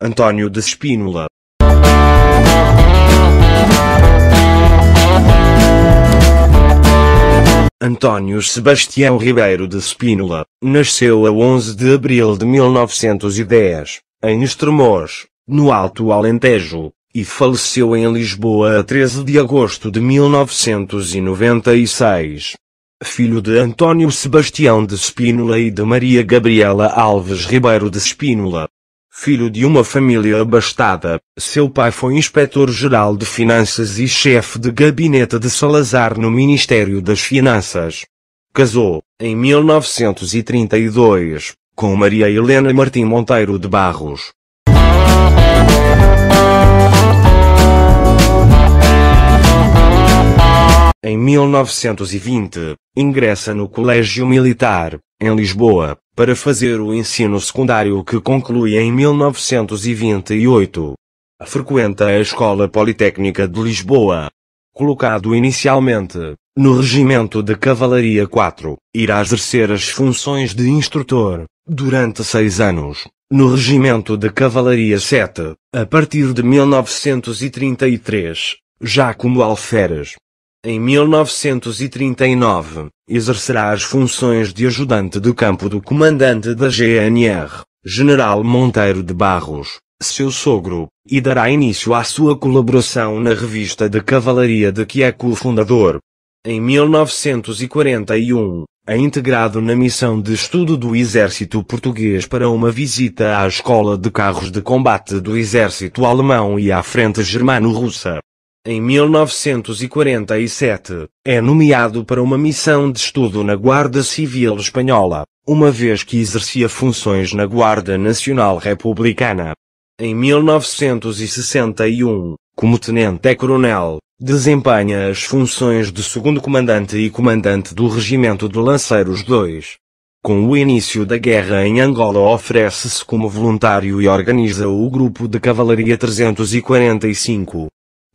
Antônio de Espínola Antônio Sebastião Ribeiro de Espínola, nasceu a 11 de abril de 1910, em Estremoz, no Alto Alentejo, e faleceu em Lisboa a 13 de agosto de 1996. Filho de Antônio Sebastião de Espínola e de Maria Gabriela Alves Ribeiro de Espínola, filho de uma família abastada, seu pai foi inspetor-geral de finanças e chefe de gabinete de Salazar no Ministério das Finanças. Casou, em 1932, com Maria Helena Martim Monteiro de Barros. Em 1920, ingressa no Colégio Militar, em Lisboa, para fazer o ensino secundário que conclui em 1928. Frequenta a Escola Politécnica de Lisboa. Colocado inicialmente no Regimento de Cavalaria 4, irá exercer as funções de instrutor durante seis anos. No Regimento de Cavalaria 7, a partir de 1933, já como alferes em 1939, exercerá as funções de ajudante de campo do comandante da GNR, General Monteiro de Barros, seu sogro, e dará início à sua colaboração na revista de cavalaria de que é cofundador. Em 1941, é integrado na missão de estudo do exército português para uma visita à escola de carros de combate do exército alemão e à frente germano-russa em 1947, é nomeado para uma missão de estudo na Guarda Civil Espanhola, uma vez que exercia funções na Guarda Nacional Republicana. Em 1961, como tenente-coronel, é desempenha as funções de segundo comandante e comandante do Regimento de Lanceiros II. Com o início da guerra em Angola oferece-se como voluntário e organiza o Grupo de Cavalaria 345,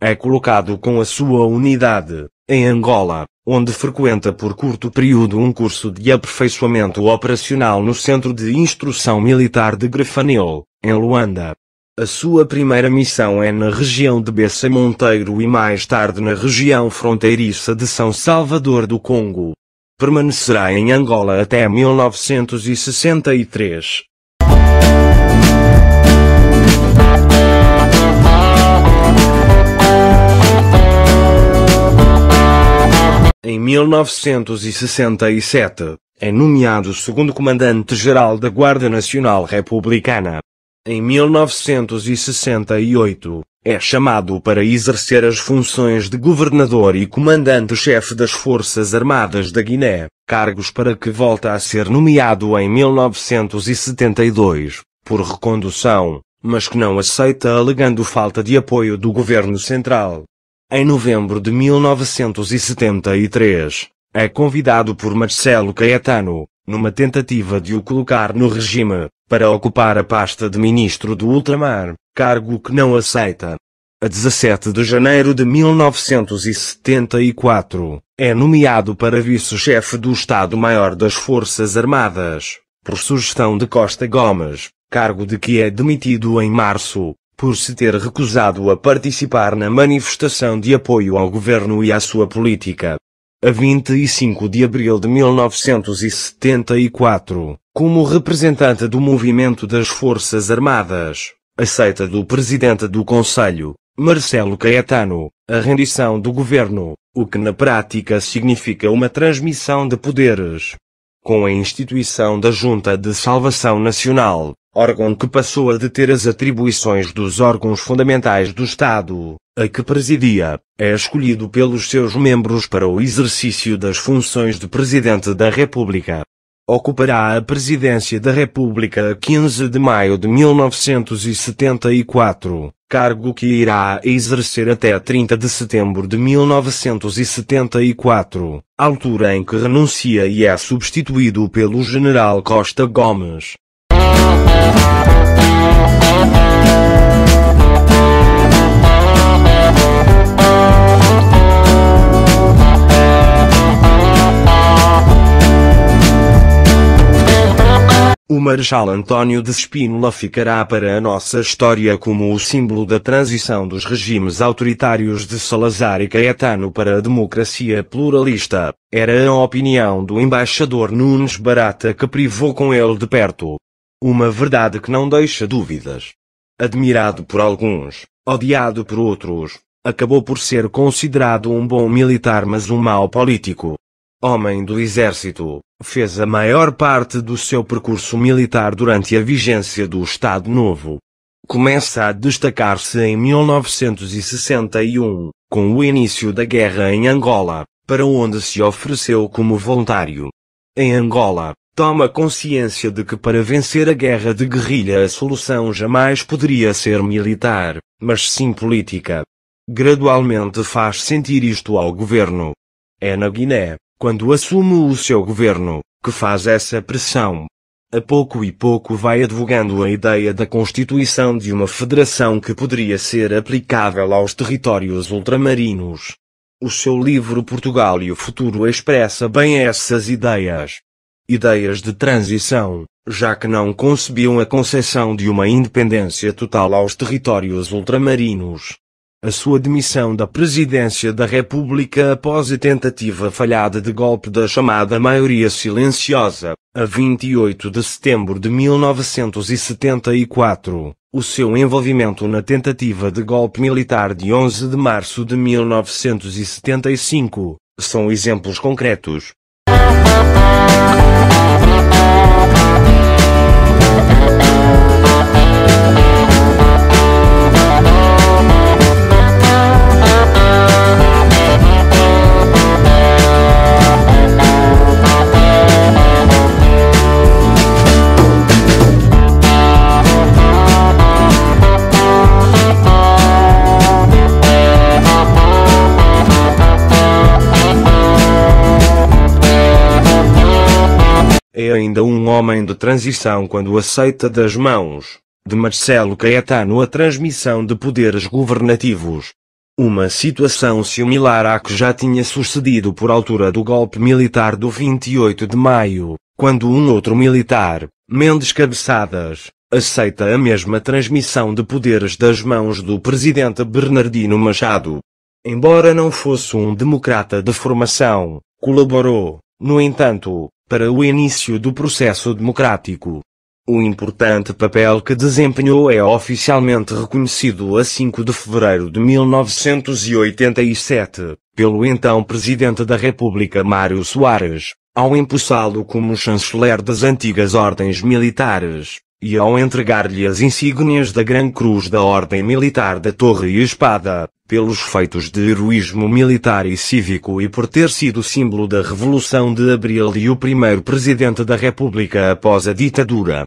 é colocado com a sua unidade, em Angola, onde frequenta por curto período um curso de aperfeiçoamento operacional no Centro de Instrução Militar de Grafaneu, em Luanda. A sua primeira missão é na região de Bessa Monteiro e mais tarde na região fronteiriça de São Salvador do Congo. Permanecerá em Angola até 1963, em 1967, é nomeado segundo comandante-geral da Guarda Nacional Republicana. Em 1968, é chamado para exercer as funções de governador e comandante-chefe das Forças Armadas da Guiné, cargos para que volta a ser nomeado em 1972, por recondução, mas que não aceita alegando falta de apoio do governo central em novembro de 1973, é convidado por Marcelo Caetano, numa tentativa de o colocar no regime, para ocupar a pasta de ministro do ultramar, cargo que não aceita. A 17 de janeiro de 1974, é nomeado para vice-chefe do Estado-Maior das Forças Armadas, por sugestão de Costa Gomes, cargo de que é demitido em março, por se ter recusado a participar na manifestação de apoio ao governo e à sua política. A 25 de abril de 1974, como representante do movimento das Forças Armadas, aceita do presidente do Conselho, Marcelo Caetano, a rendição do governo, o que na prática significa uma transmissão de poderes. Com a instituição da Junta de Salvação Nacional, órgão que passou a deter as atribuições dos órgãos fundamentais do Estado, a que presidia, é escolhido pelos seus membros para o exercício das funções de Presidente da República. Ocupará a presidência da República a 15 de maio de 1974, cargo que irá exercer até 30 de setembro de 1974, altura em que renuncia e é substituído pelo general Costa Gomes. O Marechal Antônio de Espínola ficará para a nossa história como o símbolo da transição dos regimes autoritários de Salazar e Caetano para a democracia pluralista. Era a opinião do embaixador Nunes Barata que privou com ele de perto. Uma verdade que não deixa dúvidas. Admirado por alguns, odiado por outros, acabou por ser considerado um bom militar mas um mau político. Homem do exército, fez a maior parte do seu percurso militar durante a vigência do Estado Novo. Começa a destacar-se em 1961, com o início da guerra em Angola, para onde se ofereceu como voluntário. Em Angola, toma consciência de que para vencer a guerra de guerrilha a solução jamais poderia ser militar, mas sim política. Gradualmente faz sentir isto ao governo. É na Guiné, quando assume o seu governo, que faz essa pressão. A pouco e pouco vai advogando a ideia da constituição de uma federação que poderia ser aplicável aos territórios ultramarinos. O seu livro Portugal e o Futuro expressa bem essas ideias ideias de transição, já que não concebiam a concessão de uma independência total aos territórios ultramarinos. A sua demissão da presidência da República após a tentativa falhada de golpe da chamada maioria silenciosa, a 28 de setembro de 1974, o seu envolvimento na tentativa de golpe militar de 11 de março de 1975, são exemplos concretos é ainda um homem de transição quando aceita das mãos de Marcelo Caetano a transmissão de poderes governativos. Uma situação similar à que já tinha sucedido por altura do golpe militar do 28 de maio, quando um outro militar, Mendes Cabeçadas, aceita a mesma transmissão de poderes das mãos do presidente Bernardino Machado. Embora não fosse um democrata de formação, colaborou, no entanto, para o início do processo democrático. O importante papel que desempenhou é oficialmente reconhecido a 5 de fevereiro de 1987, pelo então Presidente da República Mário Soares, ao empossá-lo como chanceler das antigas ordens militares e ao entregar-lhe as insígnias da Gran Cruz da Ordem Militar da Torre e Espada, pelos feitos de heroísmo militar e cívico e por ter sido símbolo da Revolução de Abril e o primeiro presidente da República após a ditadura.